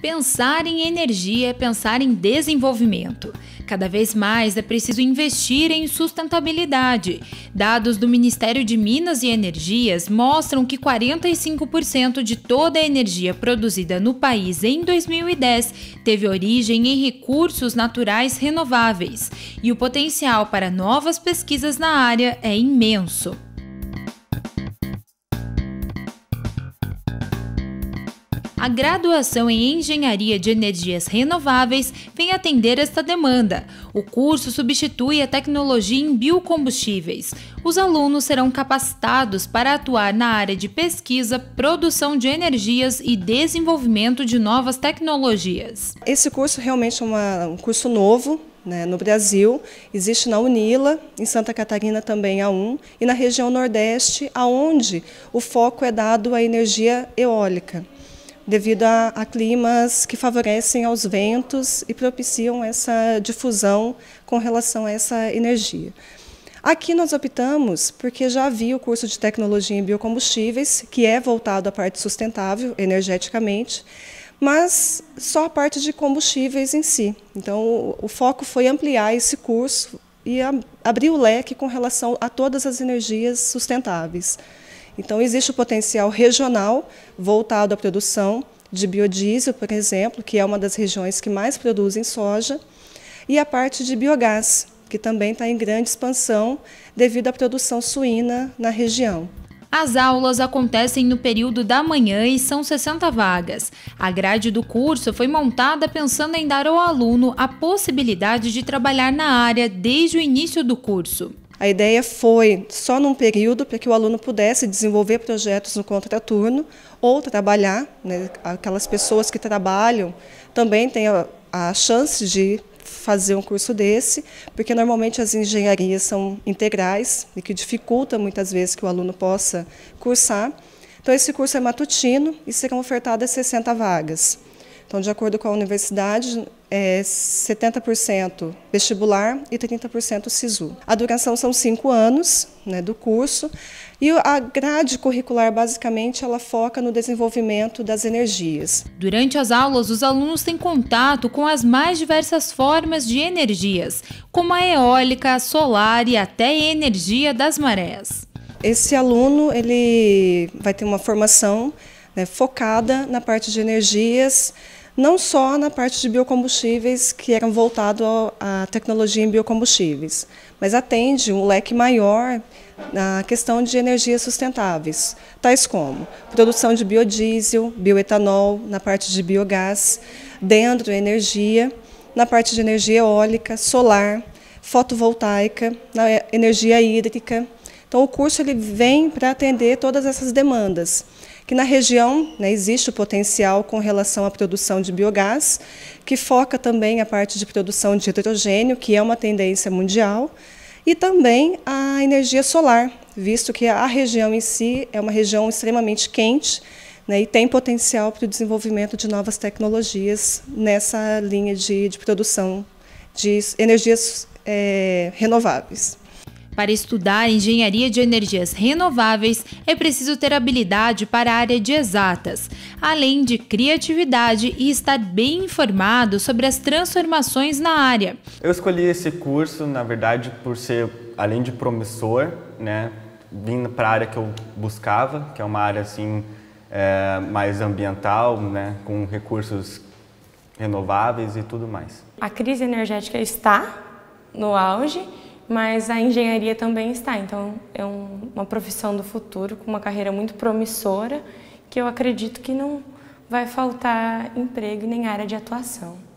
Pensar em energia é pensar em desenvolvimento. Cada vez mais é preciso investir em sustentabilidade. Dados do Ministério de Minas e Energias mostram que 45% de toda a energia produzida no país em 2010 teve origem em recursos naturais renováveis, e o potencial para novas pesquisas na área é imenso. A graduação em Engenharia de Energias Renováveis vem atender esta demanda. O curso substitui a tecnologia em biocombustíveis. Os alunos serão capacitados para atuar na área de pesquisa, produção de energias e desenvolvimento de novas tecnologias. Esse curso realmente é uma, um curso novo, né, no Brasil, existe na UNILA, em Santa Catarina também há um, e na região Nordeste, aonde o foco é dado à energia eólica devido a, a, climas que favorecem aos ventos e propiciam essa difusão com relação a essa energia. Aqui nós optamos porque já havia o curso de tecnologia em biocombustíveis, que é voltado à parte sustentável energeticamente, mas só a parte de combustíveis em si. Então, o, o foco foi ampliar esse curso e a, abrir o leque com relação a todas as energias sustentáveis. Então, existe o potencial regional voltado à produção de biodiesel, por exemplo, que é uma das regiões que mais produzem soja, e a parte de biogás, que também está em grande expansão devido à produção suína na região. As aulas acontecem no período da manhã e são 60 vagas. A grade do curso foi montada pensando em dar ao aluno a possibilidade de trabalhar na área desde o início do curso. A ideia foi só num período para que o aluno pudesse desenvolver projetos no contraturno ou trabalhar, né? aquelas pessoas que trabalham também têm a, a chance de fazer um curso desse, porque normalmente as engenharias são integrais e que dificulta muitas vezes que o aluno possa cursar. Então esse curso é matutino e serão ofertadas 60 vagas. Então, de acordo com a universidade, é 70% vestibular e 30% SISU. A duração são cinco anos né, do curso e a grade curricular, basicamente, ela foca no desenvolvimento das energias. Durante as aulas, os alunos têm contato com as mais diversas formas de energias, como a eólica, a solar e até a energia das marés. Esse aluno ele vai ter uma formação né, focada na parte de energias, não só na parte de biocombustíveis que eram voltado à tecnologia em biocombustíveis, mas atende um leque maior na questão de energias sustentáveis, tais como produção de biodiesel, bioetanol, na parte de biogás, dentro energia, na parte de energia eólica, solar, fotovoltaica, na energia hídrica. Então o curso ele vem para atender todas essas demandas que na região né, existe o potencial com relação à produção de biogás, que foca também a parte de produção de hidrogênio, que é uma tendência mundial, e também a energia solar, visto que a região em si é uma região extremamente quente, né, e tem potencial para o desenvolvimento de novas tecnologias nessa linha de, de produção de energias é, renováveis. Para estudar engenharia de energias renováveis, é preciso ter habilidade para a área de exatas, além de criatividade e estar bem informado sobre as transformações na área. Eu escolhi esse curso, na verdade, por ser além de promissor, né, vindo para a área que eu buscava, que é uma área assim é, mais ambiental, né, com recursos renováveis e tudo mais. A crise energética está no auge mas a engenharia também está. Então, é um, uma profissão do futuro, com uma carreira muito promissora, que eu acredito que não vai faltar emprego nem área de atuação.